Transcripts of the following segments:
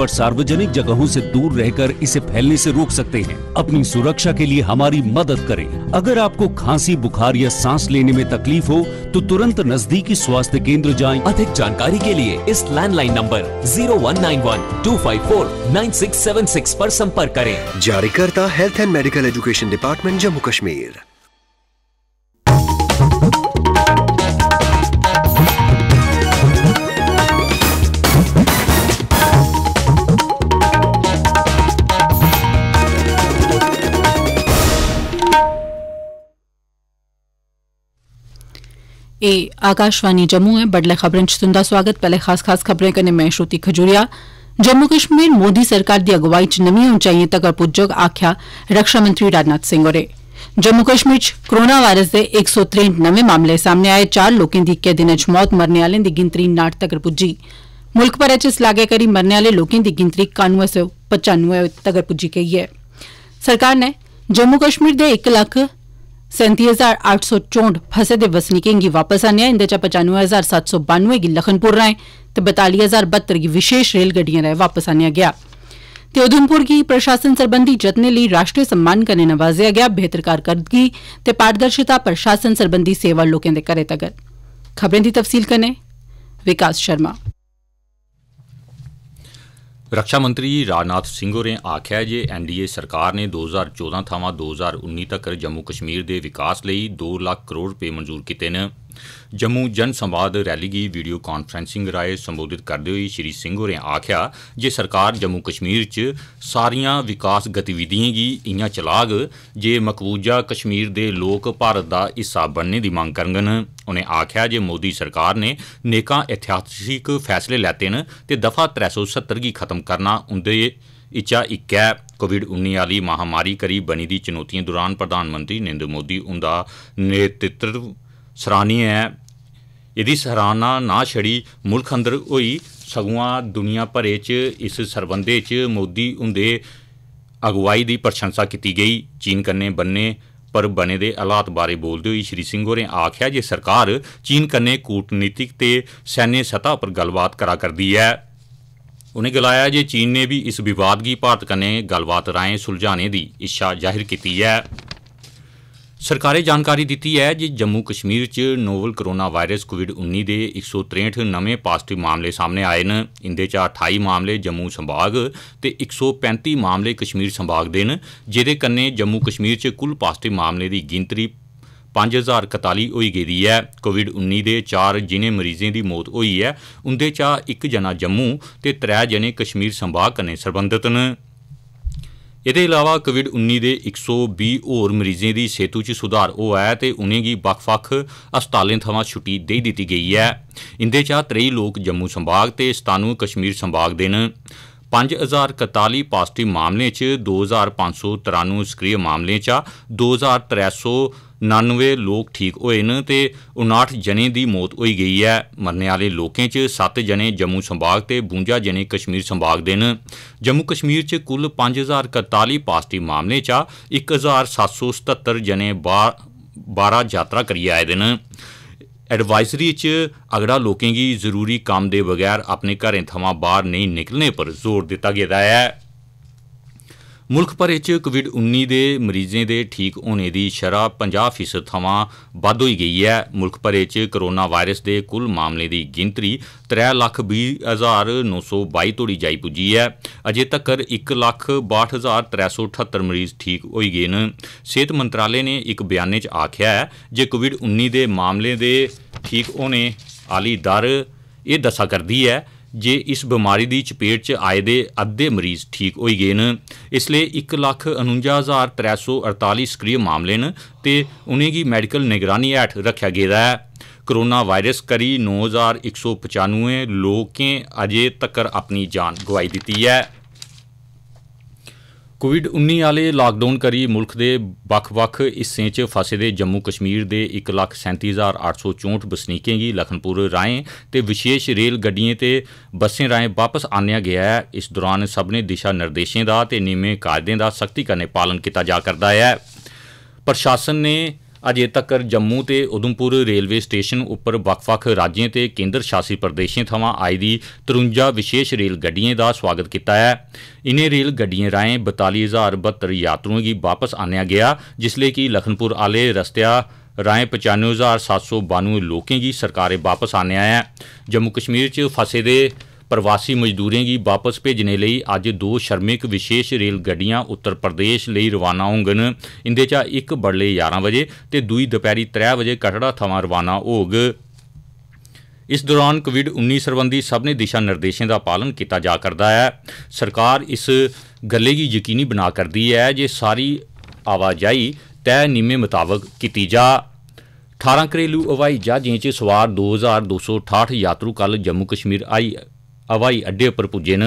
पर सार्वजनिक जगहों से दूर रहकर इसे फैलने से रोक सकते हैं अपनी सुरक्षा के लिए हमारी मदद करें अगर आपको खांसी बुखार या सांस लेने में तकलीफ हो तो तुरंत नजदीकी स्वास्थ्य केंद्र जाएं। अधिक जानकारी के लिए इस landline number zero one nine one two five four nine six seven six आरोप संपर्क करें health and medical education department Jammu Kashmir ए आकाशवाणी जम्मू ऐ बडले खबरें च तुंदा सोआगत पैहले खास खास खबरें कन्नै मैं श्रुति खजूरिया जम्मू कश्मीर मोदी सरकार दी अगुवाई च नमिएं उंचाइएं तगर पुज्जोग रक्षा मंत्री राजनाथ सिंह होरें जम्मू कश्मीर च कोरोना वायरस दे एक सौ त्रेंट नमें मामले सामने आए चार लोकें दी इक्कै दिनै च मौत मरने आलें दी गिनतरी नाट तगर पुज्जी मुल्ख भरै च इस लागै करी मरने आले लोकें दी गिनतरी कानुए सौ पचानुए तगर पुज्जी गई ऐ सरकार ने जम्मू कश्मीर दे इक लक्ख सैंती हजार अट्ठ सौ चौंठ फसे दे बसनीकें गी वापस आनेआ इंदे चा पचानवे हजार सत्त सौ बानुए गी लखनपुर राएं ते बताली हजार बहत्तर गी विशेष रेलगड्डिएं राएं वापस आनेआ गेआ ते उधमपुर गी प्रशासन सरबंधी जतनें लेई राष्ट्रीय सम्मान कन्नै नवाजेआ गेआ बेहतर कारकरदगी ते पारदर्शिता प्रशासन सरबंधी सेवा लोकें दे घरें तगर खबरें दी तफसील विकास शर्मा ਰੱਖਿਆ ਮੰਤਰੀ ਰਾਜਨਾਥ ਸਿੰਘ ਹੋਰੇ ਆਖਿਆ ਜੇ ਐਨਡੀਏ ਸਰਕਾਰ ਨੇ 2014 ਥਾਵਾਂ 2019 ਤੱਕ ਜੰਮੂ ਕਸ਼ਮੀਰ ਦੇ ਵਿਕਾਸ ਲਈ 2 ਲੱਖ ਕਰੋੜ ਰੁਪਏ ਮਨਜ਼ੂਰ ਕੀਤੇ ਨੇ ਜੰਮੂ ਜਨ ਸੰਵਾਦ ਰੈਲੀ ਦੀ ਵੀਡੀਓ ਕਾਨਫਰੈਂਸਿੰਗ ਰਾਏ ਸੰਬੋਧਿਤ ਕਰਦੇ ਹੋਏ ਸ਼੍ਰੀ ਸਿੰਘ ਹੋਰੇ ਆਖਿਆ ਜੇ ਸਰਕਾਰ ਜੰਮੂ ਕਸ਼ਮੀਰ 'ਚ ਸਾਰੀਆਂ ਵਿਕਾਸ ਗਤੀਵਿਧੀਆਂ ਦੀ ਇਆਂ ਚਲਾਗ ਜੇ ਮਕਬੂਜਾ ਕਸ਼ਮੀਰ ਦੇ ਲੋਕ ਭਾਰਤ ਦਾ ਹਿੱਸਾ ਬਣਨੇ ਦੀ ਮੰਗ ਕਰਨਗਨ ਉਹਨੇ ਆਖਿਆ ਜੇ ਮੋਦੀ ਸਰਕਾਰ ਨੇ ਨੇਕਾਂ ਇਤਿਹਾਸਿਕ ਫੈਸਲੇ ਲੈਤੇ ਨੇ ਤੇ ਦਫਾ 370 ਦੀ ਖਤਮ ਕਰਨਾ ਉਹਦੇ ਇੱਛਾ ਇੱਕ ਹੈ ਕੋਵਿਡ-19 ਵਾਲੀ ਮਹਾਮਾਰੀ ਕਰੀ ਬਣੀ ਦੀ ਚੁਣੌਤੀਆਂ ਦੌਰਾਨ ਪ੍ਰਧਾਨ ਮੰਤਰੀ ਨਰਿੰਦਰ ਮੋਦੀ ਉਹਦਾ ਨੇਤ੍ਰਿਤਵ ਸਰਾਨੀ ਹੈ ਇਹਦੀ ਸਰਾਹਨਾ ਨਾ ਛੜੀ ਮੁਲਕ ਅੰਦਰ ਹੋਈ ਸਗੂਆਂ ਦੁਨੀਆ ਭਰੇ 'ਚ ਇਸ ਸਰਬੰਧੇ 'ਚ ਮੋਦੀ ਹੁੰਦੇ ਅਗਵਾਈ ਦੀ ਪ੍ਰਸ਼ੰਸਾ ਕੀਤੀ ਗਈ ਚੀਨ ਕੰਨੇ ਬੰਨੇ ਪਰ ਬਣੇ ਦੇ ਹਾਲਾਤ ਬਾਰੇ ਬੋਲਦੇ ਹੋਏ ਸ਼੍ਰੀ ਸਿੰਘ ਹੋਰੇ ਆਖਿਆ ਜੇ ਸਰਕਾਰ ਚੀਨ ਕੰਨੇ ਕੂਟਨੀਤਿਕ ਤੇ ਸੈਨੇ ਸਤਾ ਉੱਪਰ ਗੱਲਬਾਤ ਕਰਾ ਕਰਦੀ ਹੈ ਉਹਨੇ ਗਲਾਇਆ ਜੇ ਚੀਨ ਨੇ ਵੀ ਇਸ ਵਿਵਾਦ ਭਾਰਤ ਕੰਨੇ ਗੱਲਬਾਤ ਰਾਏ ਸੁਲਝਾਣੇ ਦੀ ਇੱਛਾ ਜ਼ਾਹਿਰ ਕੀਤੀ ਹੈ ਸਰਕਾਰੀ ਜਾਣਕਾਰੀ ਦਿੱਤੀ ਹੈ ਕਿ ਜੰਮੂ ਕਸ਼ਮੀਰ 'ਚ ਨੋਵਲ ਕੋਰੋਨਾ ਵਾਇਰਸ ਕੋਵਿਡ-19 ਦੇ 163 ਨਵੇਂ ਪਾਜ਼ਿਟਿਵ ਮਾਮਲੇ ਸਾਹਮਣੇ ਆਏ ਨੇ ਇੰਦੇ 'ਚ 28 ਮਾਮਲੇ ਜੰਮੂ ਸੰਭਾਗ ਤੇ 135 ਮਾਮਲੇ ਕਸ਼ਮੀਰ ਸੰਭਾਗ ਦੇ ਨੇ ਜਿਹਦੇ ਕੰਨੇ ਜੰਮੂ ਕਸ਼ਮੀਰ 'ਚ ਕੁੱਲ ਪਾਜ਼ਿਟਿਵ ਮਾਮਲੇ ਦੀ ਗਿਣਤੀ 5041 ਹੋਈ ਗਈ ਹੈ ਕੋਵਿਡ-19 ਦੇ 4 ਜਿਨੇ ਮਰੀਜ਼ਾਂ ਦੀ ਮੌਤ ਹੋਈ ਹੈ ਉਹਦੇ 'ਚ ਇੱਕ ਜਣਾ ਜੰਮੂ ਤੇ 3 ਜਣੇ ਕਸ਼ਮੀਰ ਸੰਭਾਗ ਕੰਨੇ ਸਰਬੰਧਤ ਨੇ ਇਹਦੇ ਇਲਾਵਾ ਕੋਵਿਡ-19 ਦੇ 120 ਹੋਰ ਮਰੀਜ਼ਾਂ ਦੀ ਸਿਹਤੂ 'ਚ ਸੁਧਾਰ ਹੋਇਆ ਹੈ ਤੇ ਉਨ੍ਹਾਂ ਦੀ ਵੱਖ-ਵੱਖ ਹਸਪਤਾਲਾਂ ਥਾਵਾਂ ਛੁੱਟੀ ਦੇ ਦਿੱਤੀ ਗਈ ਹੈ। ਇੰਦੇ ਚਾ 23 ਲੋਕ ਜੰਮੂ ਸੰਭਾਗ ਤੇ 97 ਕਸ਼ਮੀਰ ਸੰਭਾਗ ਦੇ ਨੇ। ਪੰਜ ਹਜ਼ਾਰ ਪਾਜ਼ਿਟਿਵ ਮਾਮਲੇ ਚ 2593 ਸਕ੍ਰਿਯ ਮਾਮਲੇ ਚ 2399 ਲੋਕ ਠੀਕ ਹੋਏ ਨੇ ਤੇ 59 ਜਣੇ ਦੀ ਮੌਤ ਹੋਈ ਗਈ ਹੈ ਮਰਨੇ ਵਾਲੇ ਲੋਕਾਂ ਚ 7 ਜਣੇ ਜੰਮੂ ਸੰਭਾਗ ਤੇ 52 ਜਣੇ ਕਸ਼ਮੀਰ ਸੰਭਾਗ ਦੇ ਨੇ ਜੰਮੂ ਕਸ਼ਮੀਰ ਚ ਕੁੱਲ 5041 ਪਾਜ਼ਿਟਿਵ ਮਾਮਲੇ ਚ 1777 ਜਣੇ 12 ਯਾਤਰਾ ਕਰੀ ਆਏ ਦੇ ਨੇ एडवाइजरी च अगड़ा लोकें गी जरूरी कम्म दे बगैर अपने घरें थमां बाहर नेईं निकलने पर जोर दित्ता गेदा ऐ ਮੁਲਕ ਭਰ ਵਿੱਚ ਕੋਵਿਡ-19 ਦੇ ਮਰੀਜ਼ਾਂ ਦੇ ਠੀਕ ਹੋਣੇ ਦੀ ਸ਼ਰ੍ਹਾ 50% ਥਵਾਂ ਵੱਧ ਹੋਈ ਗਈ ਹੈ ਮੁਲਕ ਭਰ ਵਿੱਚ ਕੋਰੋਨਾ ਵਾਇਰਸ ਦੇ ਕੁੱਲ ਮਾਮਲੇ ਦੀ ਗਿਣਤੀ 320922 ਤੋੜੀ ਜਾਈ ਪੁੱਜੀ ਹੈ ਅਜੇ ਤੱਕ 162378 ਮਰੀਜ਼ ਠੀਕ ਹੋਈ ਗਏ ਨੇ ਸਿਹਤ ਮੰਤਰਾਲੇ ਨੇ ਇੱਕ ਬਿਆਨੇ 'ਚ ਆਖਿਆ ਹੈ ਜੇ ਕੋਵਿਡ-19 ਦੇ ਮਾਮਲੇ ਦੇ ਠੀਕ ਹੋਣੇ ਆਲੀ ਦਰ ਇਹ ਦੱਸਾ ਕਰਦੀ ਹੈ ਜੇ ਇਸ ਬਿਮਾਰੀ ਦੀ ਚਪੇਟ 'ਚ ਆਏ ਦੇ ਅੱਧੇ ਮਰੀਜ਼ ਠੀਕ ਹੋਈ ਗਏ ਨੇ ਇਸ ਲਈ 149348 ਸਕ੍ਰਿਯ ਮਾਮਲੇ ਨੇ ਤੇ ਉਹਨੇ ਕੀ ਮੈਡੀਕਲ ਨਿਗਰਾਨੀ ਹੇਠ ਰੱਖਿਆ ਗਿਆ ਹੈ ਕਰੋਨਾ ਵਾਇਰਸ ਕਰੀ 9195 ਲੋਕਾਂ ਅਜੇ ਤੱਕ ਆਪਣੀ ਜਾਨ ਗਵਾਈ ਦਿੱਤੀ ਹੈ ਕੋਵਿਡ-19 ਵਾਲੇ ਲਾਕਡਾਊਨ ਕਰੀ ਮੁਲਕ ਦੇ ਵੱਖ-ਵੱਖ ਹਿੱਸੇ 'ਚ ਫਸੇ ਦੇ ਜੰਮੂ ਕਸ਼ਮੀਰ ਦੇ 137864 ਬਸਨੀਕਾਂ ਦੀ ਲਖਨਪੁਰ ਰਾਏ ਤੇ ਵਿਸ਼ੇਸ਼ ਰੇਲ ਗੱਡੀਆਂ ਤੇ ਬੱਸਾਂ ਰਾਏ ਵਾਪਸ ਆਨਿਆ ਗਿਆ ਹੈ ਇਸ ਦੌਰਾਨ ਸਭ ਨੇ ਦਿਸ਼ਾ ਨਿਰਦੇਸ਼ਾਂ ਦਾ ਤੇ ਨਿਯਮੇ ਕਾਇਦੇ ਦਾ ਸਖਤੀ ਕਰਨੇ ਪਾਲਨ ਕੀਤਾ ਜਾ ਕਰਦਾ ਹੈ ਪ੍ਰਸ਼ਾਸਨ ਨੇ ਅਜੇ ਤੱਕ ਜੰਮੂ ਤੇ ਉਦਮਪੁਰ ਰੇਲਵੇ ਸਟੇਸ਼ਨ ਉੱਪਰ ਵੱਖ-ਵੱਖ ਰਾਜਾਂ ਤੇ ਕੇਂਦਰ ਸ਼ਾਸਿਤ ਪ੍ਰਦੇਸ਼ਾਂ ਥਾਵਾਂ ਆਈ ਦੀ 53 ਵਿਸ਼ੇਸ਼ ਰੇਲ ਗੱਡੀਆਂ ਦਾ ਸਵਾਗਤ ਕੀਤਾ ਹੈ ਇਨੇ ਰੇਲ ਗੱਡੀਆਂ ਰਾਹੀਂ 42072 ਯਾਤਰੀਆਂ ਦੀ ਵਾਪਸ ਆਨਿਆ ਗਿਆ ਜਿਸ ਲਈ ਕਿ ਲਖਨਪੁਰ ਆਲੇ ਰਸਤਿਆ ਰਾਏ 95792 ਲੋਕਾਂ ਦੀ ਸਰਕਾਰੇ ਵਾਪਸ ਆਨਿਆ ਹੈ ਜੰਮੂ ਕਸ਼ਮੀਰ 'ਚ ਫਸੇ ਦੇ ਪ੍ਰਵਾਸੀ ਮਜ਼ਦੂਰਾਂ ਦੀ ਵਾਪਸ ਭੇਜਣੇ ਲਈ ਅੱਜ ਦੋ ਸ਼ਰਮਿਕ ਵਿਸ਼ੇਸ਼ ਰੇਲ ਗੱਡੀਆਂ ਉੱਤਰ ਪ੍ਰਦੇਸ਼ ਲਈ ਰਵਾਨਾ ਹੋਣਗਨ ਇੰਦੇ ਚਾ ਇੱਕ ਬੜਲੇ 11 ਵਜੇ ਤੇ ਦੂਈ ਦੁਪਹਿਰੀ 3 ਵਜੇ ਕਟੜਾ ਥਾਵਾਂ ਰਵਾਨਾ ਹੋਗ ਇਸ ਦੌਰਾਨ ਕੋਵਿਡ-19 ਸੰਬੰਧੀ ਸਭ ਨੇ ਦਿਸ਼ਾ ਨਿਰਦੇਸ਼ਾਂ ਦਾ ਪਾਲਣ ਕੀਤਾ ਜਾ ਕਰਦਾ ਹੈ ਸਰਕਾਰ ਇਸ ਗੱਲੇ ਦੀ ਯਕੀਨੀ ਬਣਾ ਕਰਦੀ ਹੈ ਜੇ ਸਾਰੀ ਆਵਾਜਾਈ ਤੈ ਨਿਯਮੇ ਮੁਤਾਬਕ ਕੀਤੀ ਜਾ 18 ਕਰੇਲੂ ਹਵਾਈ ਜਹਾਜ਼ਾਂ 'ਚ ਸਵਾਰ 2268 ਯਾਤਰੂ ਕੱਲ ਜੰਮੂ ਕਸ਼ਮੀਰ ਆਈ ਹਵਾਈ ਅੱਡੇ ਉੱਪਰ ਪੁੱਜੇ ਨੇ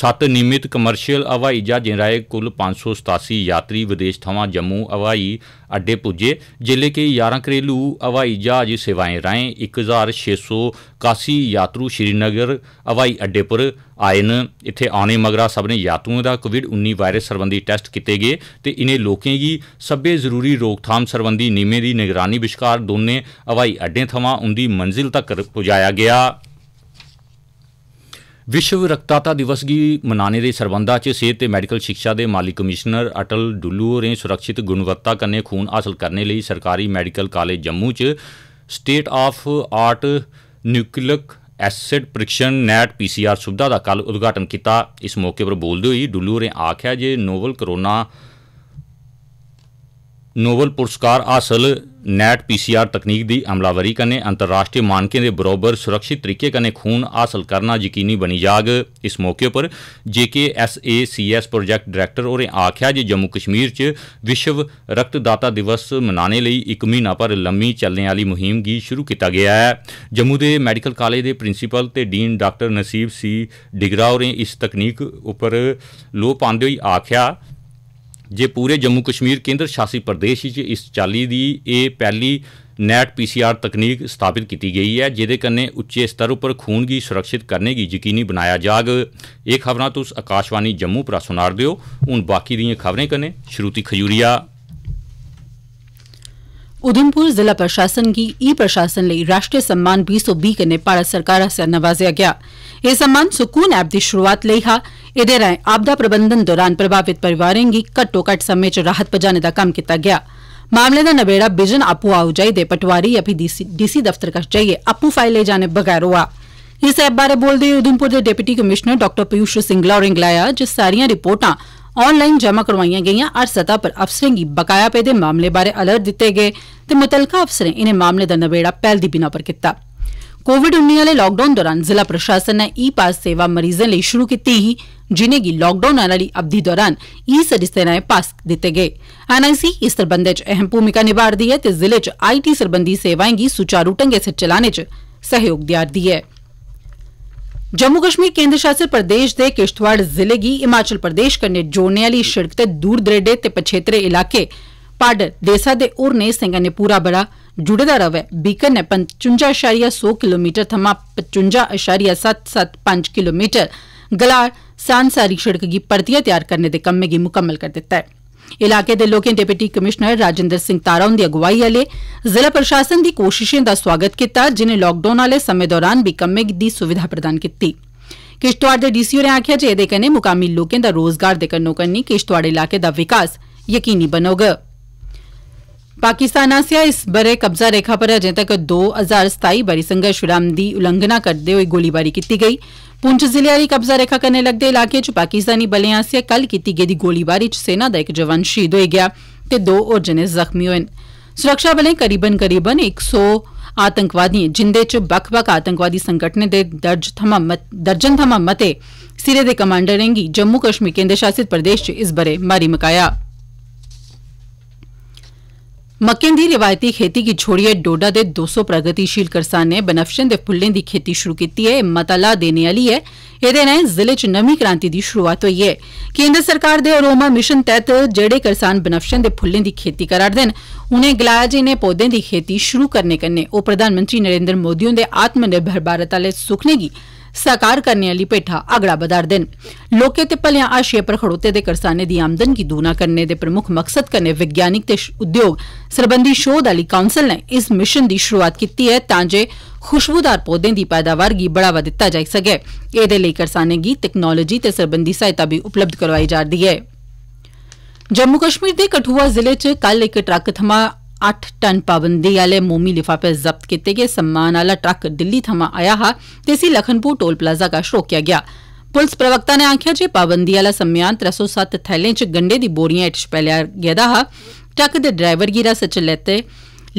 ਸੱਤ ਨਿਯਮਿਤ ਕਮਰਸ਼ੀਅਲ ਹਵਾਈ ਜਹਾਜ਼ਾਂ ਰਾਏ ਕੁੱਲ 587 ਯਾਤਰੀ ਵਿਦੇਸ਼ ਥਾਵਾਂ ਜੰਮੂ ਹਵਾਈ ਅੱਡੇ ਪੁੱਜੇ ਜ਼ਿਲ੍ਹੇ ਕੇ 11 ਕਰੇਲੂ ਹਵਾਈ ਜਹਾਜ਼ ਸੇਵਾਏ ਰਾਏ 1681 ਯਾਤਰੂ ਸ਼੍ਰੀਨਗਰ ਹਵਾਈ ਅੱਡੇ ਪਰ ਆਏ ਨੇ ਇੱਥੇ ਆਉਣੇ ਮਗਰਾ ਸਭ ਨੇ ਯਾਤਰੂਆਂ ਦਾ ਕੋਵਿਡ-19 ਵਾਇਰਸ ਸੰਬੰਧੀ ਟੈਸਟ ਕੀਤੇ ਗਏ ਤੇ ਇਨੇ ਲੋਕਾਂ ਦੀ ਸਭੇ ਜ਼ਰੂਰੀ ਰੋਕਥਾਮ ਸੰਬੰਧੀ ਨਿਯਮੇ ਦੀ ਨਿਗਰਾਨੀ ਵਿਚਕਾਰ ਦੋਨੇ ਹਵਾਈ ਅੱਡੇ ਥਾਵਾਂ ਉੰਦੀ ਮੰਜ਼ਿਲ ਤੱਕ ਪਹੁੰਚਾਇਆ ਗਿਆ ਵਿਸ਼ਵ ਰਕਤਦਾਤਾ ਦਿਵਸ ਦੀ ਮਨਾਣੇ ਦੇ ਸਰਬੰਧਾ ਚ ਸਿਹਤ ਤੇ ਮੈਡੀਕਲ ਸਿੱਖਿਆ ਦੇ ਮਾਲੀ ਕਮਿਸ਼ਨਰ ਅਟਲ ਡੁੱਲੂ ਹੋਰੇ ਸੁਰੱਖਿਤ ਗੁਣਵੱਤਾ ਕੰਨੇ ਖੂਨ ਹਾਸਲ ਕਰਨੇ ਲਈ ਸਰਕਾਰੀ ਮੈਡੀਕਲ ਕਾਲਜ ਜੰਮੂ ਚ state of art nucleic acid ਪ੍ਰਿਕਸ਼ਨ ਨੈਟ ਪੀਸੀਆਰ ਸੁਵਿਧਾ ਦਾ ਕੱਲ ਉਦਘਾਟਨ ਕੀਤਾ ਇਸ ਮੌਕੇ ਪਰ ਬੋਲਦੇ ਹੋਏ ਡੁੱਲੂ ਹੋਰੇ ਆਖਿਆ ਜੇ ਨੋਵਲ ਕਰੋਨਾ ਨੋਬਲ ਪੁਰਸਕਾਰ ਹਾਸਲ ਨੈਟ ਪੀਸੀਆਰ ਤਕਨੀਕ ਦੀ ਅਮਲਾਵਰੀ ਕਰਨੇ ਅੰਤਰਰਾਸ਼ਟਰੀ ਮਾਨਕਾਂ ਦੇ ਬਰਾਬਰ ਸੁਰੱਖਿਤ ਤਰੀਕੇ ਕਨੇ ਖੂਨ ਹਾਸਲ ਕਰਨਾ ਯਕੀਨੀ ਬਣੀ ਜਾਗ ਇਸ ਮੌਕੇ ਉਪਰ ਜੇਕੇ ਐਸਏਸੀਐਸ ਪ੍ਰੋਜੈਕਟ ਡਾਇਰੈਕਟਰ ਹੋਰੇ ਆਖਿਆ ਜੇ ਜੰਮੂ ਕਸ਼ਮੀਰ ਚ ਵਿਸ਼ਵ ਰਕਤ ਦਾਤਾ ਦਿਵਸ ਮਨਾਣੇ ਲਈ ਇੱਕ ਮਹੀਨਾ ਪਰ ਲੰਮੀ ਚੱਲਣ ਵਾਲੀ ਮੁਹਿੰਮ ਗੀ ਸ਼ੁਰੂ ਕੀਤਾ ਗਿਆ ਹੈ ਜੰਮੂ ਦੇ ਮੈਡੀਕਲ ਕਾਲਜ ਦੇ ਪ੍ਰਿੰਸੀਪਲ ਤੇ ਡੀਨ ਡਾਕਟਰ ਨਸੀਬ ਸੀ ਡਿਗਰਾ ਹੋਰੇ ਇਸ ਤਕਨੀਕ ਉਪਰ ਲੋਪਾਂਦੇ ਪਾਉਂਦੇ ਹੋਈ ਆਖਿਆ ਜੇ ਪੂਰੇ ਜੰਮੂ ਕਸ਼ਮੀਰ ਕੇਂਦਰ ਸ਼ਾਸਿਤ ਪ੍ਰਦੇਸ਼ ਵਿੱਚ ਇਸ ਚਾਲੀ ਦੀ ਇਹ ਪਹਿਲੀ ਨੈਟ ਪੀਸੀਆਰ ਤਕਨੀਕ ਸਥਾਪਿਤ ਕੀਤੀ ਗਈ ਹੈ ਜਿਹਦੇ ਕੰਨੇ ਉੱਚੇ ਸਤਰ ਉੱਪਰ ਖੂਨ ਦੀ ਸੁਰੱਖਿਤ ਕਰਨੇ ਦੀ ਯਕੀਨੀ ਬਣਾਇਆ ਜਾਗ ਇਹ ਖਬਰਾਂ ਤੁਸੀਂ ਆਕਾਸ਼ਵਾਣੀ ਜੰਮੂ ਪਰ ਸੁਨਾਰ ਦਿਓ ਹੁਣ ਬਾਕੀ ਦੀਆਂ ਖਬਰਾਂ ਕੰਨੇ ਸ਼ਰੂਤੀ ਖਜੂਰੀਆ उधमपुर जिला प्रशासन गी ई प्रशासन लेई राष्ट्रीय सम्मान बी सौ बीह् कन्नै भारत सरकार आसेआ नवाजेआ गेआ एह् सम्मान सुकून ऐप दी शुरूआत लेई हा एह्दे राएं आपदा प्रबंधन दौरान प्रभावित परिवारें गी घट्टो घट्ट समें च राहत पजाने दा कम्म कीता गेआ मामले दा नबेड़ा बिजन आपू आओजाई दे पटवारी या फ्ही डीसी दफ्तर कश जाइयै आपू फाइल लेई जाने बगैर होआ इस ऐप बारे बोलदे होई उधमपुर दे डिप्टी कमिशनर डॉ पीयूष सिंगला होरें गलाया जे सारियां रिपोर्टां आनलाईन जमा करोआईयां गेईयां हर सतह पर अफसरें गी बकाया पेदे मामलें बारै अलर्ट दित्ते गे ते मुतलका अफसरें इनें मामलें दा नबेड़ा पैहल दी बिनाह पर कीता कोविड आले लाकडाउन दौरान जिला प्रशासन नै ई पास सेवा मरीजें लेई शुरू कीती ही जिनेंगी लाकडाउन आली अवधि दौरान ई सरिस्ते राएं पास दित्ते गे एनआईसी इस सरबंधै च अहम भूमिका निभा'रदी ऐ ते जिले च आई टी सरबंधी सेवाएं गी सुचारू ढंगै सिर चलाने च सैह्योग देआ'रदी ऐ जम्मू कश्मीर केन्द्र शासित प्रदेश दे किश्तवाड़ जिले गी हिमाचल प्रदेश कन्नै जोड़ने आली शिड़क ते दूर दरेडे ते पछेत्रे इलाके पाडर देसा दे होरने हिस्सें कन्नै पूरा बड़ा जुड़े दा रवै बीकर नै पचुंजा अशारिया सौ किलोमीटर थमां पचुंजा अशारिया सत्त सत्त पंज किलोमीटर गलार सांसारी शिड़क गी परतियै तैयार करने दे कम्मै गी मुकम्मल करी दित्ता ऐ इलाके दे लोकें डिप्टी कमीश्नर राजेन्द्र सिंह तारा हुन्दी अगुवाई आले जिला प्रशासन दी कोशिशें दा स्वागत कीता जिनें लाकडाउन आले समें दौरान बी कम्मै दी सुविधा प्रदान कीती किश्तवाड़ दे डीसी होरें आक्खेआ जे एह्दे कन्नै मुकामी लोकें दा रोजगार दे कन्नो कन्नी किश्तवाड़ इलाके दा विकास यकीनी बनोग पाकिस्तान आस्सेआ इस ब'रे कब्जा रेखा पर अजें तक्कर दो हजार सताई बारी संघर्ष विराम दी उल्लंघना करदे होई गोलीबारी कीती गेई पुंछ जिले आली कब्जा रेखा कन्नै लगदे इलाके च पाकिस्तानी बलें आस्सेआ कल कीती गेदी गोलीबारी च सेना दा इक जवान शहीद होई गेआ ते दो होर जने जख्मी होए न सुरक्षाबलें करीबन करीबन इक सौ आतंकवादिएं जिंदे च बक्ख बक्ख आतंकवादी संगठनें दे दर्ज दर्जन थमां मते सिरे दे कमांडरें गी जम्मू कश्मीर केंद्र शासित प्रदेश च इस ब'रे मारी मकाया मक्कें दी रिवायती खेती गी छोड़ियै डोडा दे दो सौ प्रगतिशील करसानें वनफशें ते फ्ल्लें दी खेती शुरू कीती ऐ एह् मता लाह् देने आली ऐ एह्दे नै जिले च नमीं क्रांति दी शुरूआत होई ऐ केन्द्र सरकार दे अरोमा मिशन तैह्त जेहड़े करसान वनफशें ते फ्ल्लें दी खेती करा'रदे न उनें गलाया जे इनें पौधें दी खेती शुरू करने कन्नै ओह् प्रधानमंत्री नरेन्द्र मोदी हुंदे आत्मनिर्भर भारत आह्ले सुखने गी साकार करने आली पेठा अगड़ा बदा'रदे न लौह्के ते भलेयां हाशिये पर खड़ोते दे करसानें दी आमदन गी दूना करने दे प्रमुक्ख मकसद कन्नै वैज्ञानिक ते उद्योग सरबंधी शोध आली काउंसल नै इस मिशन दी शुरूआत कीती ऐ तां जे खुशबूदार पौधें दी पैदावार गी बढ़ावा दित्ता जाई सकै एह्दे लेई करसानें गी तकनालोजी ते सरबंधी सहायता बी उपलब्ध करोआई जा'रदी ऐ जम्मू कश्मीर दे कठुआ जिले च कल इक ट्रक थमां अट्ठ टन पाबंदी आले मोमी लिफाफे जब्त कीते गे सम्मान आला ट्रक दिल्ली थमां आया हा ते इसी लखनपुर टोल प्लाजा कश रोकेआ गेआ पुलस प्रवक्ता नै आखेआ जे पाबंदी आला सम्मान त्रै सौ सत्त थैलें च गंडे दी बोरिएं हेठ छपैलया गेदा हा ट्रक दे ड्राइवर गी हिरासत च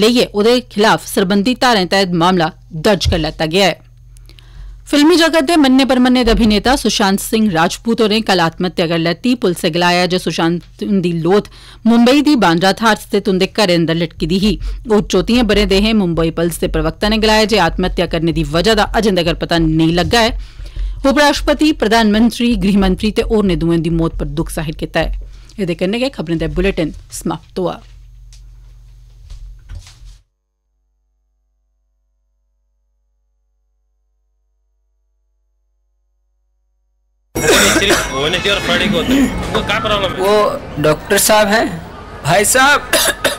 लेइयै ओह्दे खलाफ सरबंधी धारें तैह्त मामला दर्ज करी लैता गेआ ऐ फिल्मी जगत दे मन्ने परमन्ने दे अभिनेता सुशांत सिंह राजपूत होरें कल आत्महत्या करी लैती पुलसै गलाया जे सुशांत हुन्दी लोथ मुंबई दी बांद्रा थाहर स्थित उन्दे घरै अंदर लटकी दी ही ओ चौतियें ब'रें दे हे मुंबई पुलस दे प्रवक्ता नै गलाया जे आत्महत्या करने दी वजह दा अजें तगर पता नेई लग्गा ऐ उपराष्ट्रपति प्रधानमंत्री गृहमंत्री ते होरने दुए दी मौत पर दुख जाहिर कीता ऐ एदे कन्नै गै खबरें दा बुलेटिन समाप्त होआ मैंने की को क्या प्रॉब्लम है वो डॉक्टर साहब हैं भाई साहब